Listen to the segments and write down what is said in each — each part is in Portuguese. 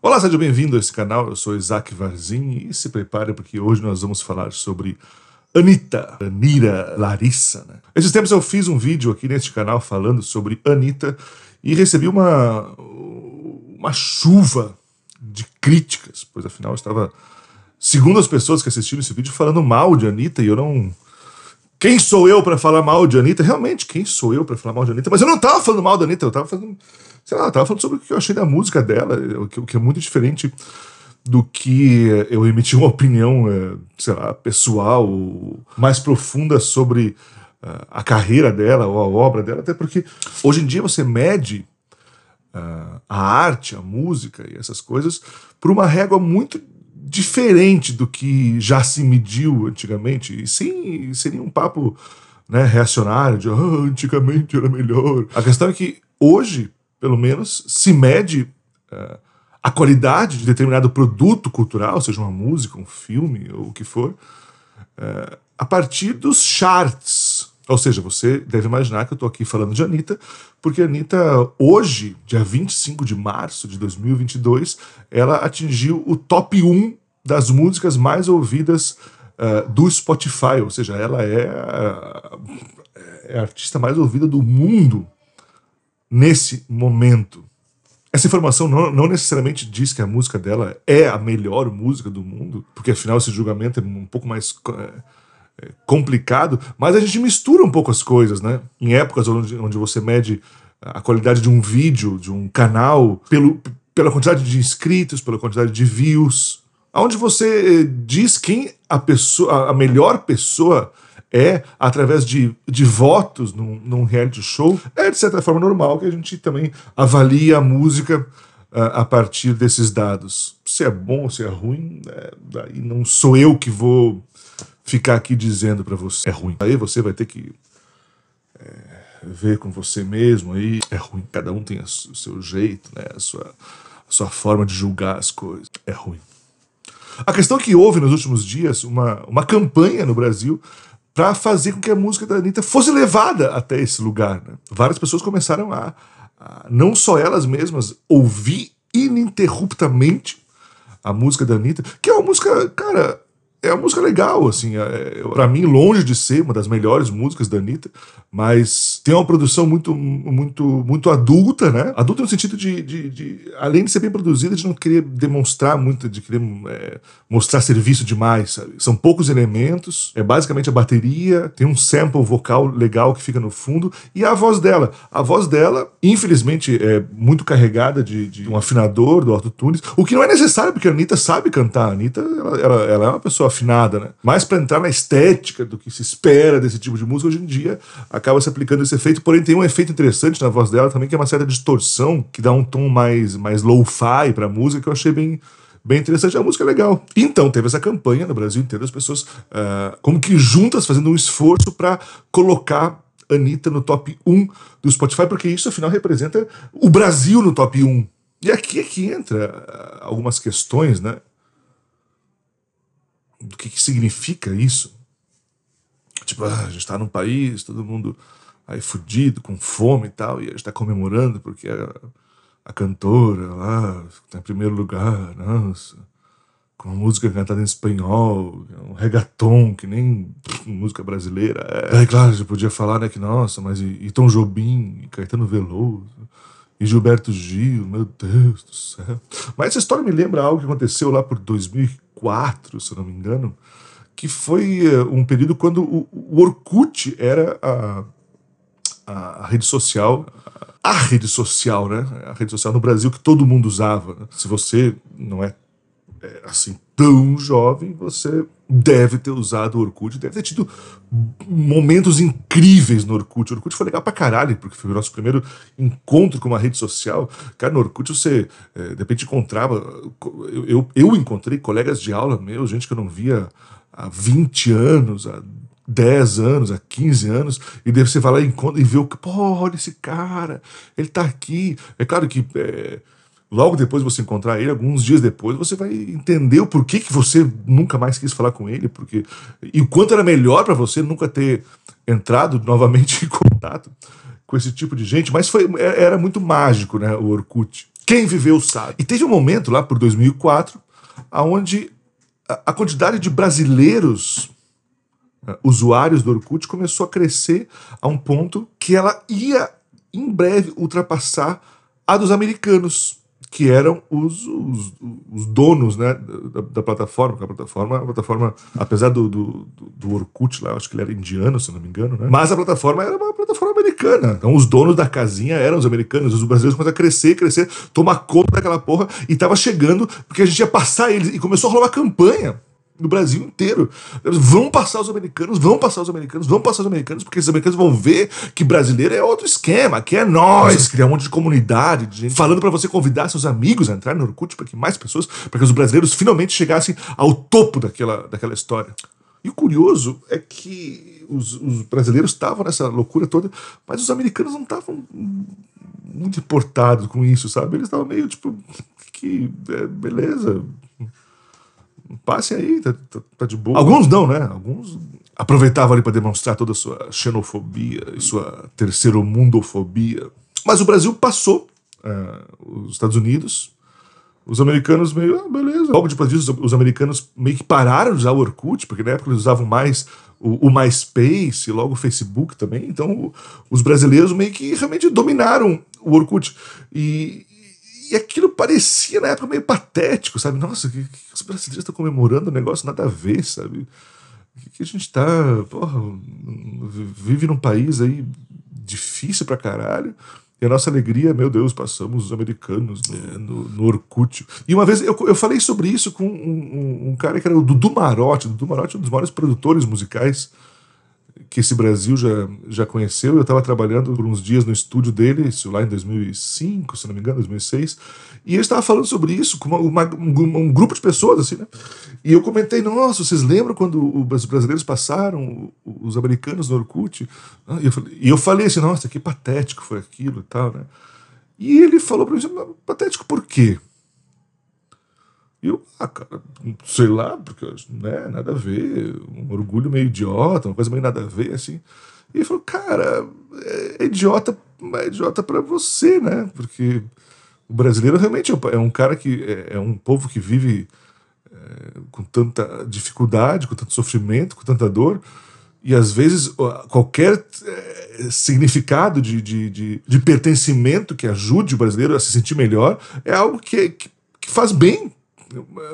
Olá, seja bem-vindo a esse canal. Eu sou Isaac Varzim e se prepare porque hoje nós vamos falar sobre Anitta, Anira, Larissa. Né? Esses tempos eu fiz um vídeo aqui neste canal falando sobre Anitta e recebi uma, uma chuva de críticas, pois afinal eu estava, segundo as pessoas que assistiram esse vídeo, falando mal de Anitta e eu não. Quem sou eu para falar mal de Anitta? Realmente, quem sou eu para falar mal de Anitta? Mas eu não estava falando mal da Anitta, eu estava fazendo sei lá, tava falando sobre o que eu achei da música dela, o que, é muito diferente do que eu emitir uma opinião, é, sei lá, pessoal, mais profunda sobre é, a carreira dela ou a obra dela, até porque hoje em dia você mede é, a arte, a música e essas coisas por uma régua muito diferente do que já se mediu antigamente. E sim, seria um papo né, reacionário de oh, antigamente era melhor. A questão é que hoje pelo menos, se mede uh, a qualidade de determinado produto cultural, seja uma música, um filme ou o que for, uh, a partir dos charts. Ou seja, você deve imaginar que eu estou aqui falando de Anitta, porque Anitta, hoje, dia 25 de março de 2022, ela atingiu o top 1 das músicas mais ouvidas uh, do Spotify. Ou seja, ela é a, é a artista mais ouvida do mundo nesse momento. Essa informação não, não, necessariamente diz que a música dela é a melhor música do mundo, porque afinal esse julgamento é um pouco mais é, é, complicado, mas a gente mistura um pouco as coisas, né? Em épocas onde, onde você mede a qualidade de um vídeo, de um canal, pelo, pela quantidade de inscritos, pela quantidade de views, onde você eh, diz quem a, pessoa, a melhor pessoa é através de, de votos num, num reality show, é de certa forma normal que a gente também avalie a música a, ah, a partir desses dados. Se é bom, se é ruim, é, daí não sou eu que vou ficar aqui dizendo para você é ruim. Aí você vai ter que é, ver com você mesmo aí é ruim. Cada um tem o seu jeito, né? A sua, a sua forma de julgar as coisas. É ruim. A questão é que houve nos últimos dias uma, uma campanha no Brasil para fazer com que a música da Anitta fosse levada até esse lugar. Né? Várias pessoas começaram a, a, não só elas mesmas, ouvir ininterruptamente a música da Anitta, que é uma música, cara, é uma música legal, assim, é, é para mim longe de ser uma das melhores músicas da Anitta, mas tem uma produção muito, muito, muito adulta, né? Adulta no sentido de, de, de além de ser bem produzida, de não querer demonstrar muito, de querer é, mostrar serviço demais, sabe? São poucos elementos, é basicamente a bateria, tem um sample vocal legal que fica no fundo e a voz dela, a voz dela, infelizmente, é muito carregada de, de um afinador do autotunes, o que não é necessário porque a Anitta sabe cantar, a Anitta, ela, ela, ela é uma pessoa afinada, né? Mas para entrar na estética do que se espera desse tipo de música hoje em dia, acaba se aplicando esse efeito, porém tem um efeito interessante na voz dela também, que é uma certa distorção, que dá um tom mais mais low-fi para a música, que eu achei bem bem interessante, a música é legal. Então teve essa campanha no Brasil inteiro, as pessoas uh, como que juntas fazendo um esforço para colocar Anitta no top 1 do Spotify, porque isso afinal representa o Brasil no top 1. E aqui é que entra ah, algumas questões, né? do que, que significa isso. Tipo, ah, a gente está num país, todo mundo aí fudido, com fome e tal, e a gente está comemorando porque a, a cantora lá está em primeiro lugar, nossa, com uma música cantada em espanhol, um reggaeton que nem pff, música brasileira. É. Daí, é, claro, a gente podia falar, né, que nossa, mas e, e Tom Jobim, e Caetano Veloso, e Gilberto Gil, meu Deus do céu. Mas essa história me lembra algo que aconteceu lá por 2000 2004, se não me engano, que foi eh, um período quando o, o Orkut era a, a, a rede social, a, a rede social, né? A rede social no Brasil que todo mundo usava. Né? Se você não é é, assim, tão jovem, você deve ter usado o Orkut, deve ter tido momentos incríveis no Orkut. O Orkut foi legal pra caralho, porque foi o nosso primeiro encontro com uma rede social. Cara, no Orkut você, é, de repente, encontrava... Eu, eu, eu encontrei colegas de aula meu gente que eu não via há 20 anos, há 10 anos, há 15 anos, e daí você vai lá e, encontra, e vê o... Pô, olha esse cara, ele tá aqui. É claro que... É, Logo depois você encontrar ele, alguns dias depois, você vai entender o porquê que você nunca mais quis falar com ele, porque e o quanto era melhor para você nunca ter entrado novamente em contato com esse tipo de gente. Mas foi, é, era muito mágico, né? O Orkut. Quem viveu sabe. E teve um momento lá por 2004, aonde a quantidade de brasileiros eh, usuários do Orkut começou a crescer a um ponto que ela ia em breve ultrapassar a dos americanos que eram os, os, os donos né, da, da, plataforma. A plataforma, a plataforma apesar do, do, do Orkut lá, acho que ele era indiano, se não me engano, né? Mas a plataforma era uma plataforma americana. Então os donos da casinha eram os americanos. Os brasileiros começaram a crescer, crescer, tomar conta daquela porra e tava chegando porque a gente ia passar eles. E começou a rolar uma campanha no Brasil inteiro. Vão passar os americanos, vão passar os americanos, vão passar os americanos, porque os americanos vão ver que brasileiro é outro esquema, que é nós, criar um monte de comunidade, de gente falando para você convidar seus amigos a entrar no Orkut para que mais pessoas, para que os brasileiros finalmente chegassem ao topo daquela, daquela história. E o curioso é que os, os brasileiros estavam nessa loucura toda, mas os americanos não estavam muito importados com isso, sabe? Eles estavam meio tipo, que é, beleza, passe aí, tá, tá, tá, de boa. Alguns não, né? Alguns aproveitavam ali para demonstrar toda a sua xenofobia e sua terceiro mundofobia. Mas o Brasil passou é, os Estados Unidos. Os americanos meio, ah, beleza. Logo depois disso, os americanos meio que pararam de usar o Orkut, porque na época eles usavam mais o, o MySpace, logo o Facebook também. Então, o, os brasileiros meio que realmente dominaram o Orkut. E, e aquilo parecia na época meio patético, sabe? Nossa, que, que os brasileiros estão comemorando um negócio nada a ver, sabe? Que, que a gente tá, porra, vive num país aí difícil pra caralho. E a nossa alegria, meu Deus, passamos os americanos no, é. no, no Orkut. E uma vez eu, eu falei sobre isso com um, um, um cara que era o Dudu Marotti. O Dudu Marotti é um dos maiores produtores musicais que esse Brasil já, já conheceu. Eu estava trabalhando por uns dias no estúdio dele, isso lá em 2005, se não me engano, 2006. E ele estava falando sobre isso com uma, uma, um, grupo de pessoas, assim, né? E eu comentei, nossa, vocês lembram quando os brasileiros passaram, os americanos no Orkut? Ah, e eu falei, e eu falei assim, nossa, que patético foi aquilo e tal, né? E ele falou para mim, assim, patético por quê? E eu, ah, cara, sei lá, porque né, nada a ver, um orgulho meio idiota, uma coisa meio nada a ver, assim. E ele falou, cara, é idiota, mas é idiota é para você, né? Porque o brasileiro realmente é, é um cara que é, é um povo que vive é, com tanta dificuldade, com tanto sofrimento, com tanta dor. E às vezes qualquer é, significado de, de, de, de pertencimento que ajude o brasileiro a se sentir melhor é algo que, que, que faz bem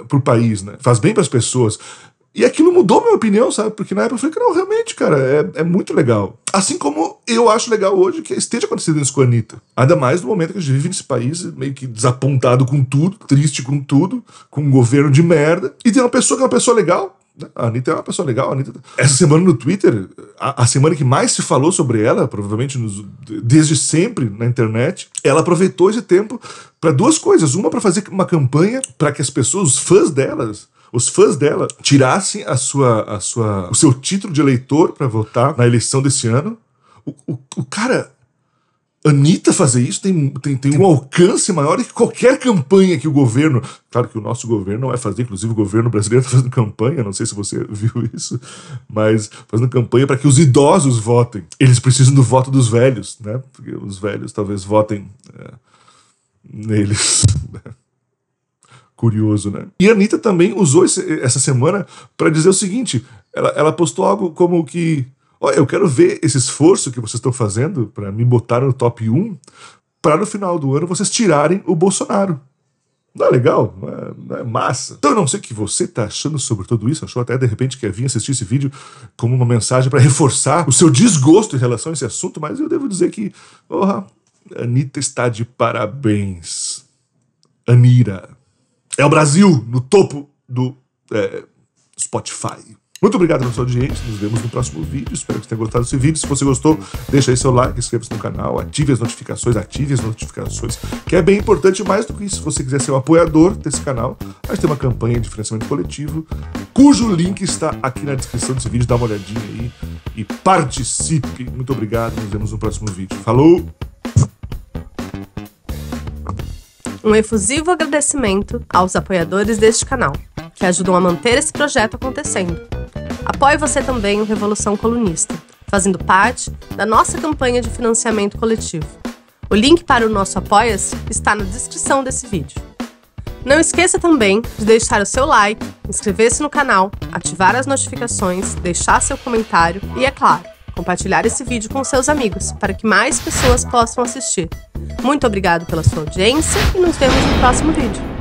para o país, né? Faz bem para as pessoas. E aquilo mudou minha opinião, sabe? Porque na época eu falei que não, realmente, cara, é, é muito legal. Assim como eu acho legal hoje que esteja acontecendo isso com a Anitta. Ainda mais no momento que a gente vive nesse país, meio que desapontado com tudo, triste com tudo, com um governo de merda. E tem uma pessoa que é uma pessoa legal, a Anitta é uma pessoa legal. Anitta... Tá- é. Essa semana no Twitter, a, a, semana que mais se falou sobre ela, provavelmente nos, desde sempre na internet, ela aproveitou esse tempo para duas coisas. Uma, para fazer uma campanha para que as pessoas, os fãs delas, os fãs dela tirassem a sua, a sua, o seu título de eleitor para votar na eleição desse ano. O, o, o cara Anitta fazer isso tem, tem, tem um alcance maior que qualquer campanha que o governo. Claro que o nosso governo não vai é fazer, inclusive o governo brasileiro está fazendo campanha, não sei se você viu isso, mas fazendo campanha para que os idosos votem. Eles precisam do voto dos velhos, né? Porque os velhos talvez votem é, neles. Curioso, né? E a Anitta também usou esse, essa semana para dizer o seguinte: ela, ela postou algo como que Olha, eu quero ver esse esforço que vocês estão fazendo para me botar no top 1, para no final do ano vocês tirarem o Bolsonaro. Não é legal? Não é, não é massa? Então eu não sei o que você está achando sobre tudo isso, achou até de repente que vir assistir esse vídeo como uma mensagem para reforçar o seu desgosto em relação a esse assunto, mas eu devo dizer que, oh, a Anitta está de parabéns. Anira. É o Brasil no topo do é, Spotify. Muito obrigado pela sua audiência. Nos vemos no próximo vídeo. Espero que você tenha gostado desse vídeo. Se você gostou, deixa aí seu like, inscreva-se no canal, ative as notificações, ative as notificações, que é bem importante mais do que isso. Se você quiser ser um apoiador desse canal, a gente tem uma campanha de financiamento coletivo, cujo link está aqui na descrição desse vídeo. Dá uma olhadinha aí e participe. Muito obrigado. Nos vemos no próximo vídeo. Falou! Um efusivo agradecimento aos apoiadores deste canal, que ajudam a manter esse projeto acontecendo Apoie você também o Revolução Colunista, fazendo parte da nossa campanha de financiamento coletivo. O link para o nosso Apoia-se está na descrição desse vídeo. Não esqueça também de deixar o seu like, inscrever-se no canal, ativar as notificações, deixar seu comentário e, é claro, compartilhar esse vídeo com seus amigos para que mais pessoas possam assistir. Muito obrigado pela sua audiência e nos vemos no próximo vídeo.